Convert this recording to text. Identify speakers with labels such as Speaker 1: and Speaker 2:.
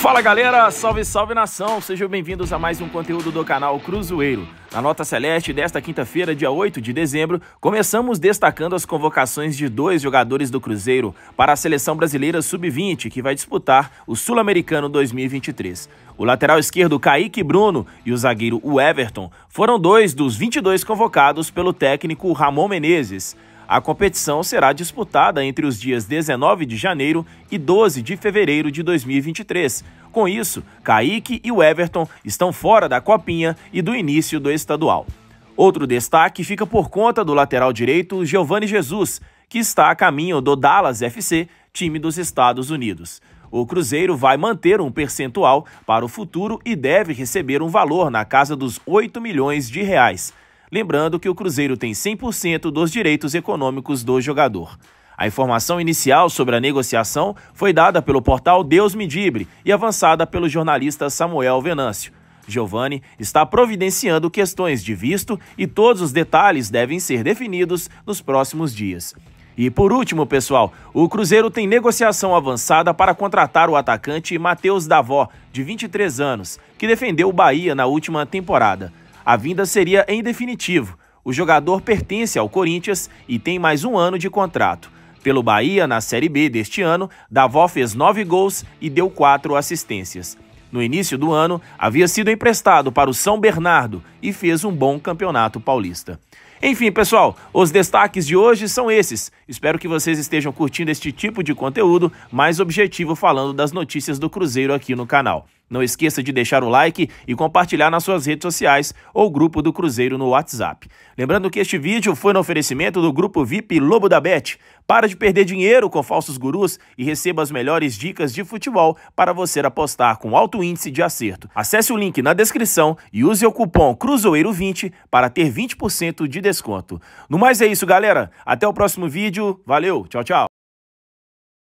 Speaker 1: Fala galera, salve salve nação, sejam bem-vindos a mais um conteúdo do canal Cruzeiro. Na nota celeste desta quinta-feira, dia 8 de dezembro, começamos destacando as convocações de dois jogadores do Cruzeiro para a seleção brasileira sub-20, que vai disputar o Sul-Americano 2023. O lateral esquerdo Kaique Bruno e o zagueiro Everton foram dois dos 22 convocados pelo técnico Ramon Menezes. A competição será disputada entre os dias 19 de janeiro e 12 de fevereiro de 2023. Com isso, Kaique e o Everton estão fora da copinha e do início do estadual. Outro destaque fica por conta do lateral direito Giovanni Jesus, que está a caminho do Dallas FC, time dos Estados Unidos. O Cruzeiro vai manter um percentual para o futuro e deve receber um valor na casa dos 8 milhões de reais. Lembrando que o Cruzeiro tem 100% dos direitos econômicos do jogador. A informação inicial sobre a negociação foi dada pelo portal Deus Medibre e avançada pelo jornalista Samuel Venâncio. Giovanni está providenciando questões de visto e todos os detalhes devem ser definidos nos próximos dias. E por último, pessoal, o Cruzeiro tem negociação avançada para contratar o atacante Matheus Davó, de 23 anos, que defendeu o Bahia na última temporada. A vinda seria em definitivo. O jogador pertence ao Corinthians e tem mais um ano de contrato. Pelo Bahia, na Série B deste ano, Davó fez nove gols e deu quatro assistências. No início do ano, havia sido emprestado para o São Bernardo e fez um bom campeonato paulista. Enfim, pessoal, os destaques de hoje são esses. Espero que vocês estejam curtindo este tipo de conteúdo mais objetivo falando das notícias do Cruzeiro aqui no canal. Não esqueça de deixar o like e compartilhar nas suas redes sociais ou grupo do Cruzeiro no WhatsApp. Lembrando que este vídeo foi no oferecimento do grupo VIP Lobo da Bet. Para de perder dinheiro com falsos gurus e receba as melhores dicas de futebol para você apostar com alto índice de acerto. Acesse o link na descrição e use o cupom Cruzeiro20 para ter 20% de desconto desconto. No mais é isso, galera. Até o próximo vídeo. Valeu, tchau, tchau.